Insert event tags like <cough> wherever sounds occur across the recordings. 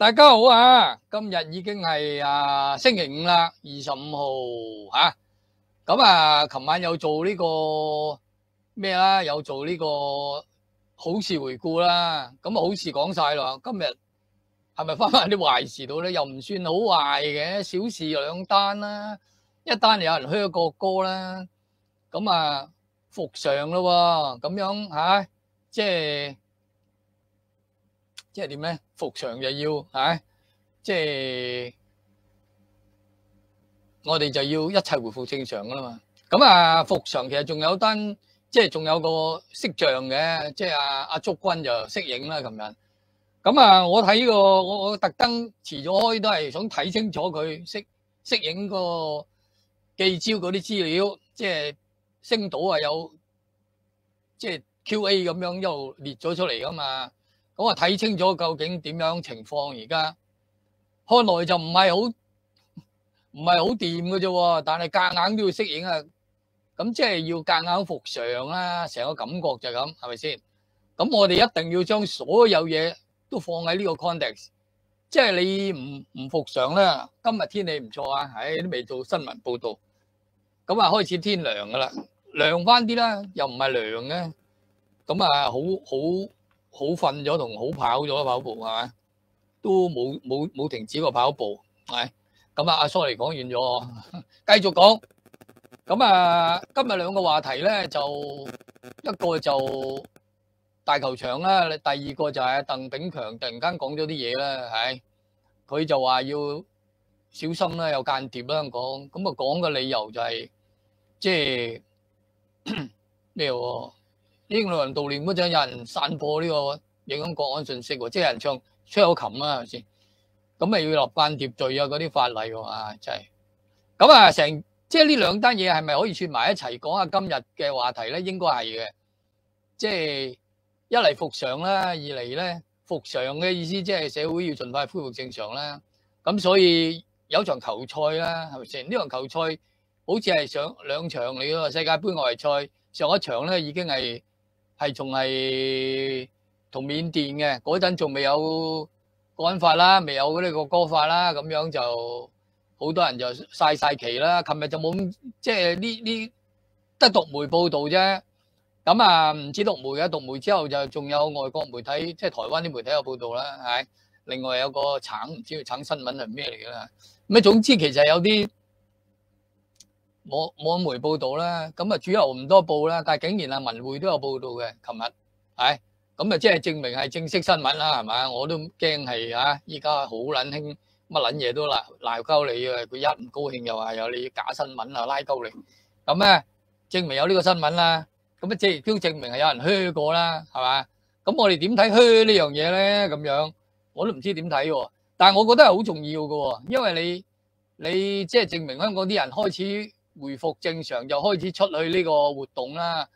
大家好啊！今日已经系啊星期五啦，二十五号吓。咁啊，琴晚有做呢个咩啦？有做呢个好事回顾啦。咁好事讲晒咯，今日系咪翻翻啲坏事度咧？又唔算好坏嘅，小事两单啦，一单有人靴哥哥啦。咁啊，服尚啦，咁样吓，即系。即系点咧？复常就要啊，即系我哋就要一切回复正常噶啦嘛。咁啊，复常其实仲有单，即系仲有个识像嘅，即系阿阿祝君就识影啦。今日咁啊，我睇呢个，我我特登迟咗开都系想睇清楚佢识识影个寄招嗰啲资料，即系升到啊有即系 Q A 咁样又列咗出嚟噶嘛。我睇清楚究竟點樣情況而家，看來就唔係好唔系好掂嘅啫。但係夾硬都要適應啊。咁即係要夾硬服上啦。成個感覺就咁，係咪先？咁我哋一定要將所有嘢都放喺呢個 context。即係你唔唔服上咧，今日天氣唔錯啊。唉，都未做新聞報道。咁啊，開始天涼噶啦，涼翻啲啦，又唔係涼嘅。咁啊，好好。好瞓咗同好跑咗跑步係咪？都冇冇冇停止過跑步係。咁啊，阿蘇 y 講完咗，<laughs> 繼續講。咁啊，今日兩個話題咧，就一個就大球場啦，第二個就係鄧炳強突然間講咗啲嘢啦，係。佢就話要小心啦，又間諜啦，講咁啊，講嘅理由就係即係 <clears throat> 咩喎？英路人悼念嗰陣，有人散播呢個影響国安信息喎，即係人唱吹口琴啊，係咪先？咁咪要落班秩罪啊？嗰啲法例啊，真係。咁啊，成即係呢兩單嘢係咪可以串埋一齊講下今日嘅話題咧？應該係嘅。即係一嚟复常啦，二嚟咧复常嘅意思即係社會要尽快恢復正常啦。咁所以有場球賽啦，係咪先？呢場球賽好似係上兩場嚟嘅喎，世界盃外賽上一場咧已經係。系仲系同緬甸嘅嗰陣仲未有幹法啦，未有嗰啲個歌法啦，咁樣就好多人就晒曬旗啦。琴日就冇即係呢呢得讀媒報導啫。咁啊唔知讀媒啊，讀媒之後就仲有外國媒體，即係台灣啲媒體有報導啦。係另外有個橙，唔知個橙新聞係咩嚟嘅啦。咁啊總之其實有啲。网网媒报道啦，咁啊主流唔多报啦，但系竟然啊文汇都有报道嘅，琴日系咁啊，即系证明系正式新闻啦，系嘛？我都惊系啊，依家好捻兴乜撚嘢都闹闹鸠你啊，佢一唔高兴又话有你假新闻啊拉鸠你，咁咧证明有呢个新闻啦，咁啊即系都证明系有人嘘过啦，系嘛？咁我哋点睇嘘呢样嘢咧？咁样我都唔知点睇，但系我觉得系好重要噶，因为你你即系证明香港啲人开始。回复正常就开始出去呢个活动啦，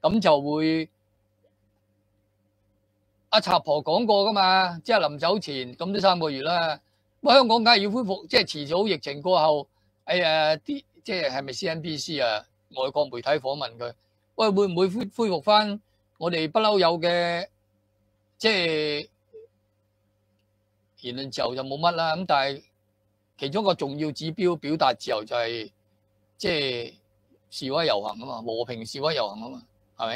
咁就会阿贼婆讲过噶嘛，即系临走前咁都三个月啦。香港梗系要恢复，即系迟早疫情过后，哎呀，啲即系系咪 C N B C 啊，外国媒体访问佢，喂会唔会恢恢复翻我哋不嬲有嘅即系言论自由就冇乜啦，咁但系其中个重要指标表达自由就系。即係示威遊行啊嘛，和平示威遊行啊嘛，係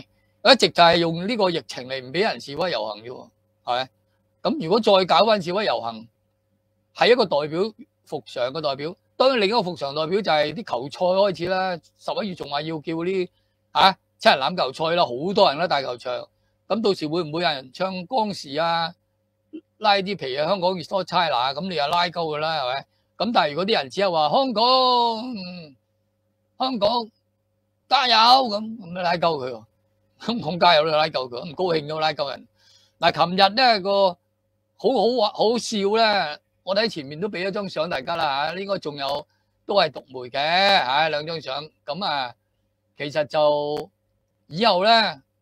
咪？一直就係用呢個疫情嚟唔俾人示威遊行啫喎，係咪？咁如果再搞翻示威遊行，係一個代表服常嘅代表。當然另一個服常代表就係啲球賽開始啦。十一月仲話要叫啲吓，七人攬球賽啦，好多人啦大球場。咁到時會唔會有人唱光時啊，拉啲皮啊？香港越多差嗱，咁你又拉高噶啦，係咪？咁但係如果啲人只系話香港，香港加油咁咁拉救佢，<laughs> 香港加油都拉救佢，咁高兴都拉救人。但琴日咧个好好话好笑咧，我哋喺前面都俾咗张相大家啦吓，应该仲有都系读媒嘅，唉两张相咁啊，其实就以后咧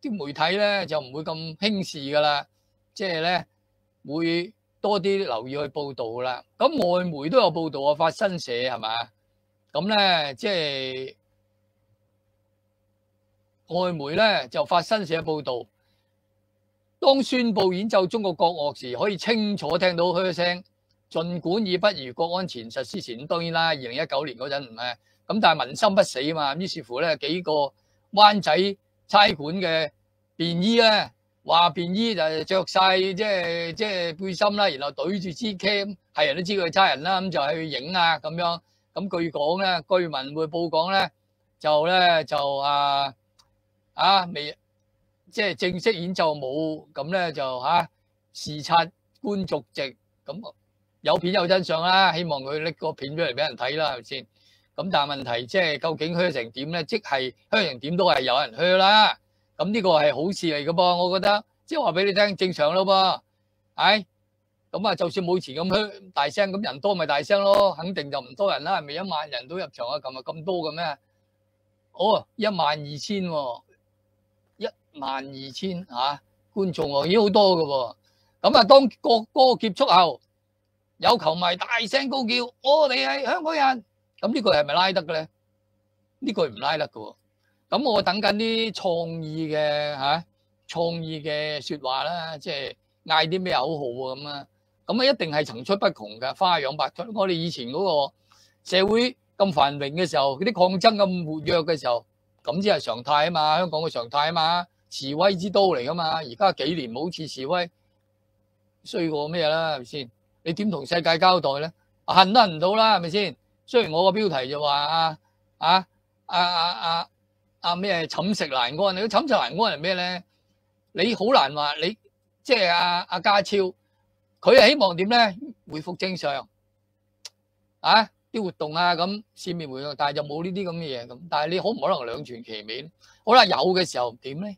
啲媒体咧就唔会咁轻视噶啦，即系咧会多啲留意去报道啦。咁外媒都有报道啊，發新社系嘛？咁咧，即外媒咧就发新社报道，当宣布演奏中国国乐时，可以清楚听到嘘声。尽管已不如国安前实施前，当然啦，二零一九年嗰阵唔係咁但係民心不死嘛，于是乎咧，几个湾仔差馆嘅便衣咧，话便衣就着晒即即背心啦，然后怼住支 cam，系人都知佢系差人啦，咁就去影啊咁样。咁據講咧，居民會報講咧，就咧就啊啊未，即係正式演奏冇，咁咧就嚇視察官族席，咁有片有真相啦，希望佢拎個片出嚟俾人睇啦，係咪先？咁但問題即係究竟開成點咧？即係開成點都係有人去啦，咁呢個係好事嚟嘅噃，我覺得即係話俾你聽，正常咯噃，係。咁啊，就算冇以前咁大聲，咁人多咪大聲咯，肯定就唔多人啦，系咪一萬人都入場啊？咁啊，咁多嘅咩？哦，一萬二千喎，一萬二千嚇，觀眾啊，已經好多嘅喎。咁啊，當國歌結束後，有球迷大聲高叫：我哋係香港人。咁呢個係咪拉得嘅咧？呢個唔拉得嘅。咁我等緊啲創意嘅嚇，創意嘅説話啦，即係嗌啲咩口號啊咁啊！咁啊，一定係層出不窮嘅，花樣百出。我哋以前嗰個社會咁繁榮嘅時候，嗰啲抗爭咁活躍嘅時候，咁先係常態啊嘛，香港嘅常態啊嘛，示威之都嚟噶嘛。而家幾年冇次示威，衰過咩啦？係咪先？你點同世界交代咧？恨都恨到啦，係咪先？雖然我個標題就話啊啊啊啊啊咩寝食難安。你個餓食難安係咩咧？你好難話你即係啊啊家超。佢係希望點咧？回復正常啊！啲活動啊咁，線面活動，但係就冇呢啲咁嘅嘢咁。但係你可唔可能兩全其美？好啦，有嘅時候點咧？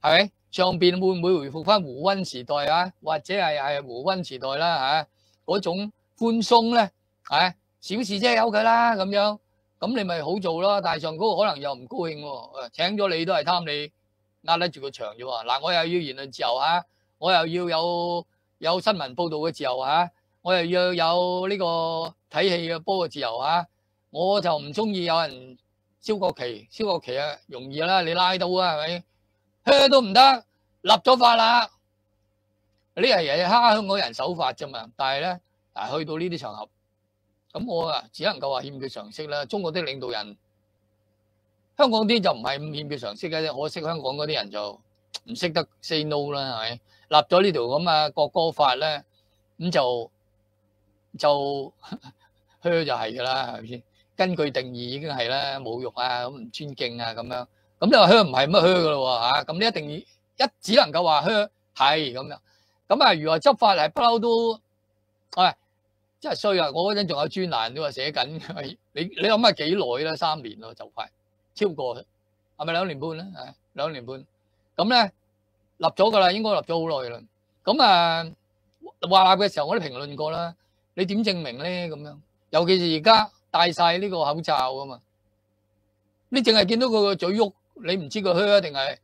係咪上邊會唔會回復翻胡温時代啊？或者係係胡温時代啦嚇嗰種寬鬆咧？係小事啫有 K 啦咁樣。咁你咪好做咯。大上高可能又唔高興喎，請咗你都係貪你壓得住個場啫喎。嗱，我又要言論自由啊，我又要有。有新聞報導嘅自由啊，我又要有呢個睇戲嘅波嘅自由啊，我就唔中意有人燒國旗、燒國旗啊，容易啦，你拉到啊，係咪？哼都唔得，立咗法啦，呢人嘢日蝦香港人手法啫嘛，但係咧，誒去到呢啲場合，咁我啊只能夠話欠佢常識啦。中國啲領導人，香港啲就唔係唔欠佢常識嘅啫，可惜香港嗰啲人就唔識得 say no 啦，係咪？立咗呢条咁嘅国歌法咧，咁就就靴 <laughs> 就係噶啦，系咪先？根據定義已經係啦，侮辱啊，咁唔尊敬啊，咁樣咁你话靴唔係乜靴噶咯喎咁你一定一只能夠話靴係咁樣。咁啊，如何執法係不嬲都，唉真係衰啊！我嗰陣仲有專欄都话寫緊，你你諗下幾耐啦？三年咯，就快超過係咪兩年半咧？兩年半咁咧。立咗噶啦，應該立咗好耐啦。咁啊，話立嘅時候我都評論過啦。你點證明咧？咁樣，尤其是而家戴晒呢個口罩啊嘛。你淨係見到佢個嘴喐，你唔知佢嘘啊定係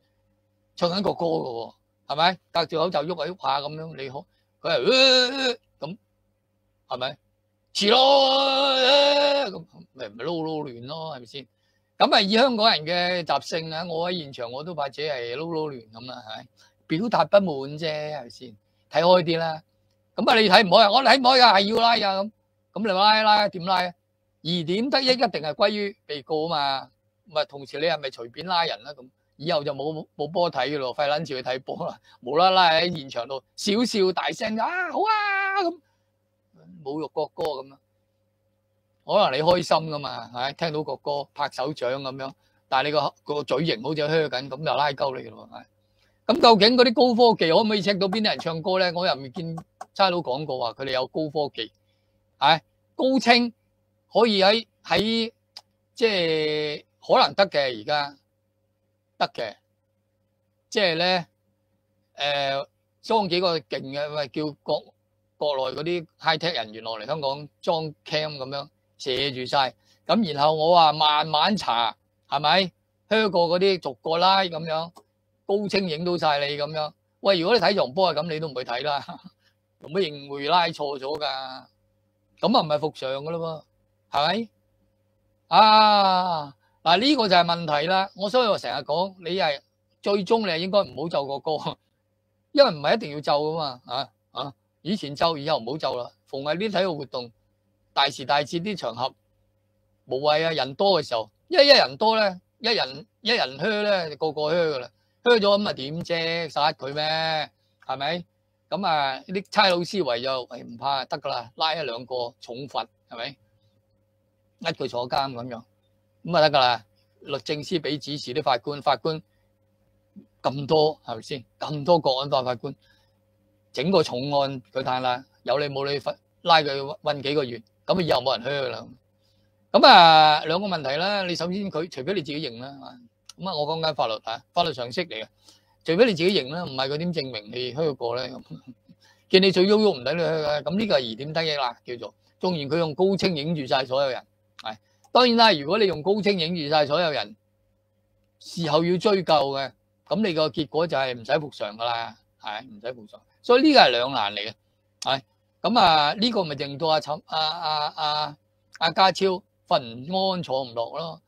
唱緊個歌噶喎？係咪隔住口罩喐喐下咁樣，你好佢係咁係咪？似咯咁咪咪捞撈撈亂咯係咪先？咁啊，以香港人嘅習性啊，我喺現場我都怕自己係撈撈亂咁啦，係表達不滿啫，係先？睇開啲啦。咁啊，你睇唔開啊？我睇唔開啊，係要拉啊咁。咁你拉拉點拉啊？疑點得益一定係歸於被告啊嘛。咪同時你係咪隨便拉人啦？咁以後就冇冇波睇嘅咯，費撚住去睇波啦，無啦啦喺現場度笑笑大聲啊，好啊咁侮辱國歌咁啊！可能你開心噶嘛，係聽到個歌拍手掌咁樣，但係你個嘴型好似靴紧，緊，咁就拉鳩你噶咯咁究竟嗰啲高科技可唔可以 check 到邊啲人唱歌咧？我又未見差佬講過話，佢哋有高科技，係高清可以喺喺即係可能得嘅，而家得嘅，即係咧誒裝幾個勁嘅，喂叫國国內嗰啲 high tech 人員落嚟香港裝 cam 咁樣。射住晒，咁然后我话慢慢查，系咪？靴过嗰啲逐个拉咁样，高清影到晒你咁样。喂，如果你睇场波啊，咁你都唔会睇啦，<laughs> 做乜认会拉错咗噶？咁啊唔系复上噶咯喎，系咪？啊，嗱呢个就系问题啦。我所以我成日讲，你系最终你系应该唔好奏个歌，<laughs> 因为唔系一定要奏噶嘛。啊啊，以前奏，以后唔好奏啦。逢系啲体育活动。大時大節啲場合，無謂啊！人多嘅時候，一一人多咧，一人一人噏咧，個個噏噶啦，噏咗咁啊點啫？殺佢咩？係咪？咁啊啲差佬思維又唔怕得噶啦，拉一兩個重罰係咪？呃佢坐監咁樣，咁啊得噶啦！律政司俾指示啲法官，法官咁多係咪先？咁多個案法法官，整個重案佢攤啦，有你冇你罚拉佢揾幾個月。咁啊，又冇人佢啦。咁啊，兩個問題啦。你首先佢，除非你自己認啦。咁啊，我講緊法律啊，法律常識嚟嘅。除非你自己認啦，唔係佢點證明你㗱過咧？咁見你嘴喐喐唔等你㗱嘅，咁呢個係疑點低益啦，叫做纵然佢用高清影住晒所有人。系當然啦，如果你用高清影住晒所有人，事後要追究嘅，咁你個結果就係唔使服偿噶啦。係唔使服偿，所以呢個係兩難嚟嘅。系。咁啊，呢個咪令到阿陈阿阿阿阿家超瞓唔安坐唔落咯，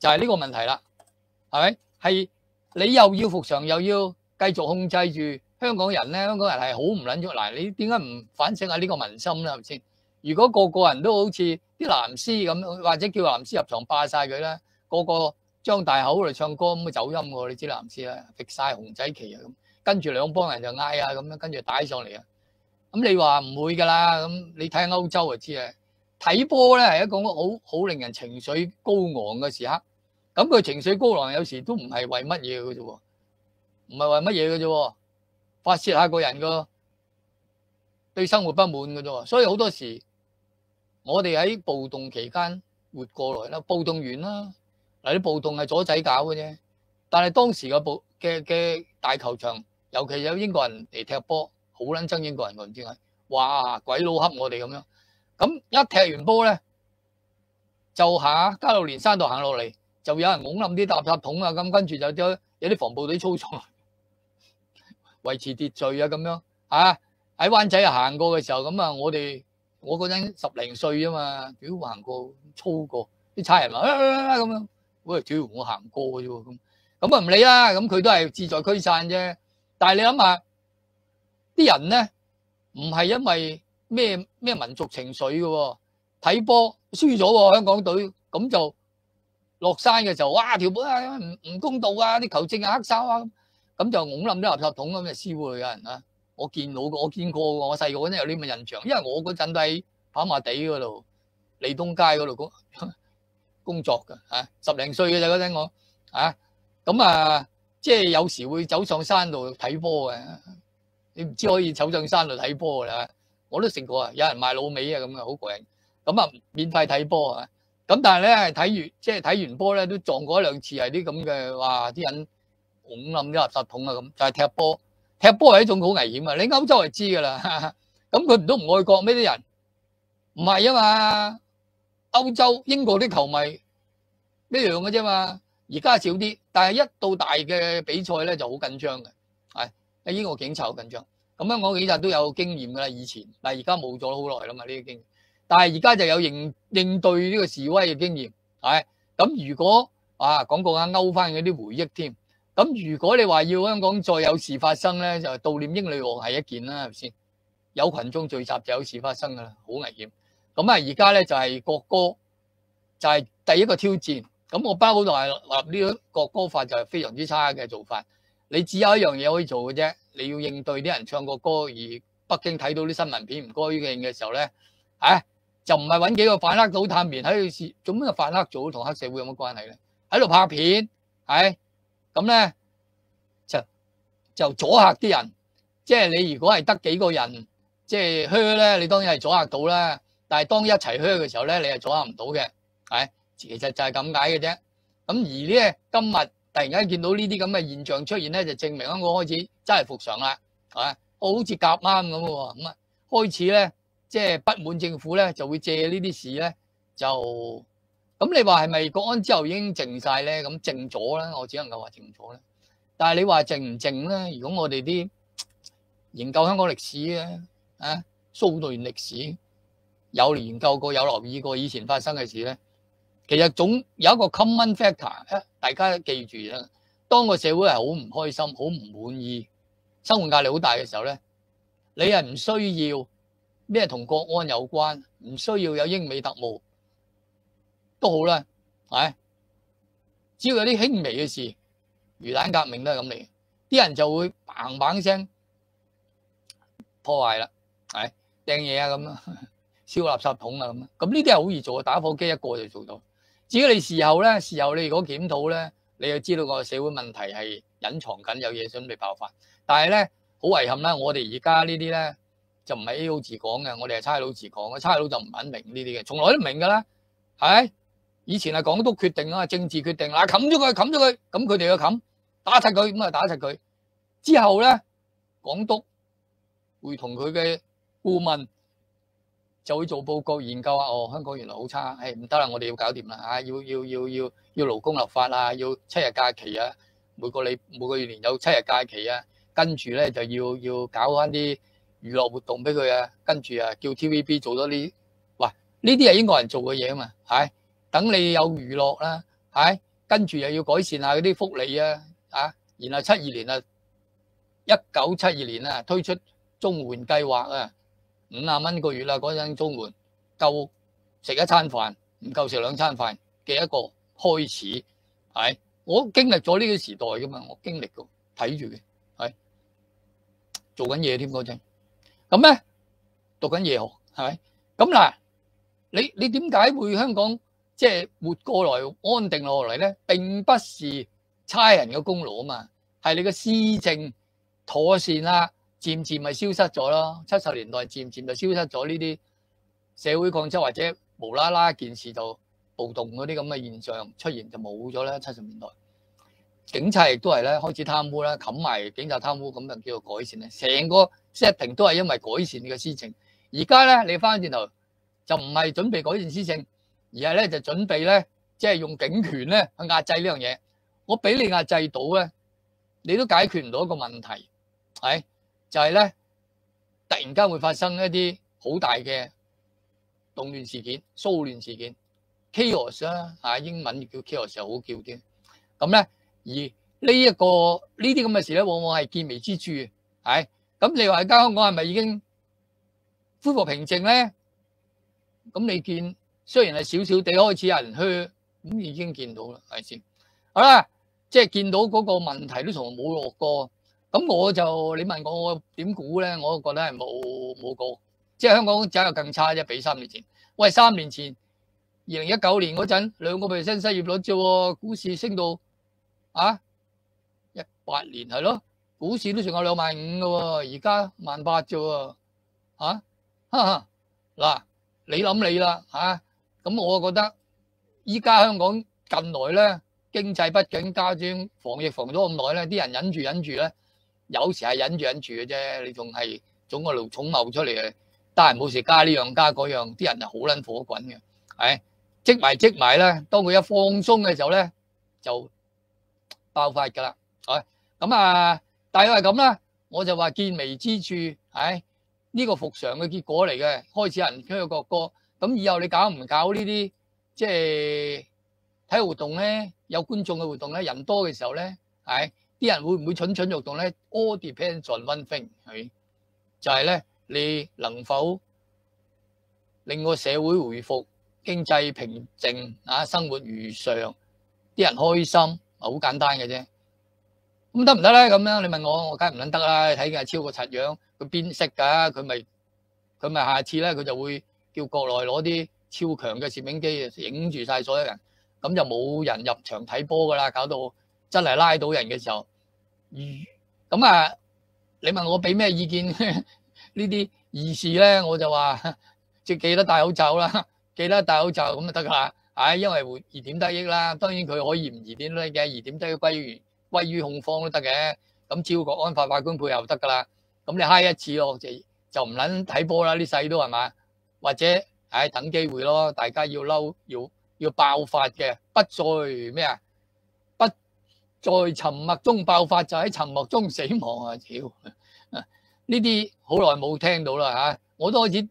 就係呢個問題啦，係咪？係你又要服常，又要繼續控制住香港人咧？香港人係好唔撚足，嗱，你點解唔反省下呢個民心咧先？如果個個人都好似啲藍絲咁，或者叫藍絲入場霸晒佢咧，個個張大口嚟唱歌咁啊走音喎！你知藍絲啦，逼晒紅仔旗啊咁，跟住兩幫人就嗌啊咁樣，跟住打上嚟啊！咁你話唔會㗎啦？咁你睇下歐洲就知啊。睇波咧係一個好好令人情緒高昂嘅時刻。咁佢情緒高昂，有時都唔係為乜嘢嘅啫喎，唔係為乜嘢嘅啫喎，泄下個人个對生活不滿嘅啫喎。所以好多時我哋喺暴動期間活過來啦，暴動完啦嗱，啲暴動係左仔搞嘅啫，但係當時嘅暴嘅嘅大球場，尤其有英國人嚟踢波。好撚憎英國人個唔知點解，哇鬼佬黑我哋咁樣，咁一踢完波咧，就下加路連山度行落嚟，就有人拱冧啲垃圾桶啊咁，跟住就有啲有啲防暴隊操作，維持秩序啊咁樣啊喺灣仔行過嘅時候，咁啊我哋我嗰陣十零歲啊嘛，屌行過粗過，啲差人話咁樣，喂屌，要我行過啫喎咁，咁啊唔理啦，咁佢都係志在驅散啫，但係你諗下。啲人咧唔係因為咩咩民族情緒嘅喎，睇波輸咗喎香港隊咁就落山嘅時候，哇條波唔唔公道啊！啲球證啊黑哨啊咁，咁就拱冧啲垃圾桶咁就燒過有人啊！我見到我見過我細個嗰陣有啲咁嘅印象，因為我嗰陣都喺跑馬地嗰度利東街嗰度工 <laughs> 工作嘅啊，十零歲嘅就嗰陣我啊咁啊，即係有時會走上山度睇波嘅。你唔知可以走上山度睇波㗎啦，我都食过啊！有人卖老味啊咁啊好过瘾。咁啊，免费睇波啊！咁但系咧，睇完即系睇完波咧，都撞过一两次系啲咁嘅，哇！啲人拱冧啲垃圾桶啊咁，就系踢波。踢波系一种好危险啊！你欧洲系知噶啦，<laughs> 咁佢唔都唔爱国咩啲人？唔系啊嘛，欧洲英国啲球迷一样嘅啫嘛。而家少啲，但系一到大嘅比赛咧就好紧张嘅，系。英國警察好緊張，咁香港警察都有經驗㗎啦，以前，但係而家冇咗好耐啦嘛，呢啲經驗。但係而家就有應應對呢個示威嘅經驗，係。咁如果啊講句啊勾翻嗰啲回憶添，咁如果你話要香港再有事發生咧，就悼念英女王係一件啦，係咪先？有群眾聚集就有事發生㗎啦，好危險。咁啊而家咧就係國歌，就係第一個挑戰。咁我包好耐立呢個國歌法就係非常之差嘅做法。你只有一样嘢可以做嘅啫，你要应对啲人唱个歌，而北京睇到啲新闻片唔该应嘅时候咧，唉，就唔系揾几个反黑组探面喺度试，做咩反黑组同黑社会有乜关系咧？喺度拍片，系咁咧就就阻吓啲人，即系你如果系得几个人即系靴咧，你当然系阻吓到啦，但系当一齐靴嘅时候咧，你系阻吓唔到嘅，系其实就系咁解嘅啫。咁而呢今日。突然間見到呢啲咁嘅現象出現咧，就證明香港開始真係復常啦，啊！我好似夾啱咁嘅喎，咁啊開始咧即係不滿政府咧，就會借呢啲事咧就咁你話係咪國安之後已經靜晒咧？咁靜咗咧，我只能夠話靜咗咧。但係你話靜唔靜咧？如果我哋啲研究香港歷史嘅啊，蘇代歷史有研究過，有留意過以前發生嘅事咧。其实总有一个 common factor，大家记住啦。当个社会系好唔开心、好唔满意、生活压力好大嘅时候咧，你系唔需要咩同国安有关，唔需要有英美特务都好啦，系。只要有啲轻微嘅事，鱼蛋革命都系咁嚟，啲人就会砰砰声破坏啦，系掟嘢啊咁，烧 <laughs> 垃圾桶啊咁。咁呢啲系好易做嘅，打火机一个就做到。只要你事后咧，事后你如果检讨咧，你就知道个社会问题系隐藏紧，有嘢准备爆发。但系咧，好遗憾啦，我哋而家呢啲咧就唔系 A o 字讲嘅，我哋系差佬字讲嘅，差佬就唔肯明呢啲嘅，从来都唔明噶啦。系以前系港督决定啊，政治决定，啊冚咗佢，冚咗佢，咁佢哋就冚，打柒佢，咁啊打柒佢。之后咧，港督会同佢嘅顾问。就會做報告研究啊！哦，香港原來好差，誒唔得啦，我哋要搞掂啦嚇！要要要要要勞工立法啊，要七日假期啊，每個禮每個年有七日假期啊，跟住咧就要要搞翻啲娛樂活動俾佢啊，跟住啊叫 T.V.B. 做多啲，喂呢啲係英國人做嘅嘢啊嘛，係，等你有娛樂啦，係，跟住又要改善下嗰啲福利啊，啊，然後七二年啊，一九七二年啊推出中援計劃啊。五廿蚊个月啦，嗰阵租门够食一餐饭，唔够食两餐饭嘅一个开始，系我经历咗呢个时代噶嘛，我经历过睇住嘅，系做紧嘢添嗰阵，咁咧读紧夜学，系咁嗱，你你点解会香港即系活过来安定落嚟咧？并不是差人嘅功劳啊嘛，系你嘅施政妥善啦。漸漸咪消失咗咯，七十年代漸漸就消失咗呢啲社會抗爭或者無啦啦件事就暴動嗰啲咁嘅現象出現就冇咗啦。七十年代警察亦都係咧開始貪污啦，冚埋警察貪污咁就叫做改善咧。成個 setting 都係因為改善嘅事情。而家咧你翻轉頭就唔係準備改善事情，而係咧就準備咧即係用警權咧去壓制呢樣嘢。我俾你壓制到咧，你都解決唔到一個問題係。就係咧，突然間會發生一啲好大嘅動亂事件、騷亂事件，chaos 啦，嚇英文叫 chaos，好叫啲咁咧。而呢一個呢啲咁嘅事咧，往往係見微知著。係咁，你話喺香港係咪已經恢復平靜咧？咁你見雖然係少少地開始有人去，咁已經見到啦，係先好啦。即係見到嗰個問題都從來冇落過。咁我就你問我，我點估咧？我覺得係冇冇過，即係香港只有更差啫。比三年前，喂，三年前二零一九年嗰陣兩個 percent 失業率啫喎，股市升到啊一八年係咯，股市都仲有兩萬五嘅喎，而家萬八啫喎，哈嗱你諗你啦嚇，咁我覺得依家香港咁耐咧，經濟畢竟加上防疫防咗咁耐咧，啲人忍住忍住咧。有时系忍住忍住嘅啫，你仲系总個露重谋出嚟，得闲冇事加呢样加嗰样，啲人係好撚火滚嘅，系积埋积埋咧，当佢一放松嘅时候咧就爆发噶啦，啊咁啊，大概系咁啦，我就话见微知著，系呢个复常嘅结果嚟嘅，开始人各佢各歌，咁以后你搞唔搞呢啲即系体育活动咧，有观众嘅活动咧，人多嘅时候咧，系。啲人會唔會蠢蠢欲動咧？All depends on one thing 係，就係咧，你能否令個社會回復經濟平靜啊，生活如常，啲人開心，好簡單嘅啫。咁得唔得咧？咁樣你問我，我梗係唔撚得啦！睇嘅係超過七樣，佢邊識㗎？佢咪佢咪下次咧？佢就會叫國內攞啲超強嘅攝影機影住晒所有人，咁就冇人入場睇波㗎啦！搞到真係拉到人嘅時候。咁啊，你问我俾咩意见 <laughs> 呢啲事咧，我就话 <laughs> 即系记得戴口罩啦，<laughs> 记得戴口罩咁就得噶啦。唉，因为疑点得益啦，当然佢可以唔疑点咧嘅，疑点都归于归于控方都得嘅。咁朝国安法法官判又得噶啦。咁你嗨一次咯，就就唔捻睇波啦，呢世都系嘛，或者唉等机会咯，大家要嬲要要爆发嘅，不再咩啊？在沉默中爆發，就喺沉默中死亡啊！屌啊！呢啲好耐冇聽到啦吓，我都開始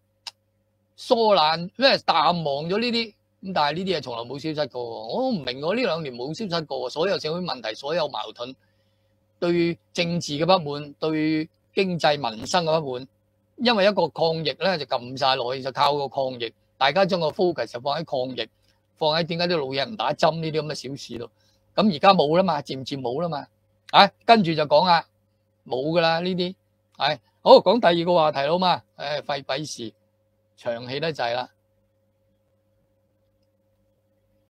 疏懒，因為淡忘咗呢啲。咁但係呢啲嘢從來冇消失過，我唔明我呢兩年冇消失過。所有社會問題、所有矛盾，對政治嘅不滿，對經濟民生嘅不滿，因為一個抗疫咧就撳晒落去，就靠個抗疫，大家將個 focus 就放喺抗疫，放喺點解啲老人唔打針呢啲咁嘅小事度。咁而家冇啦嘛，漸漸冇啦嘛，啊，跟住就講啊，冇噶啦呢啲，好講第二個話題啦嘛，誒費費事，长气得滯啦。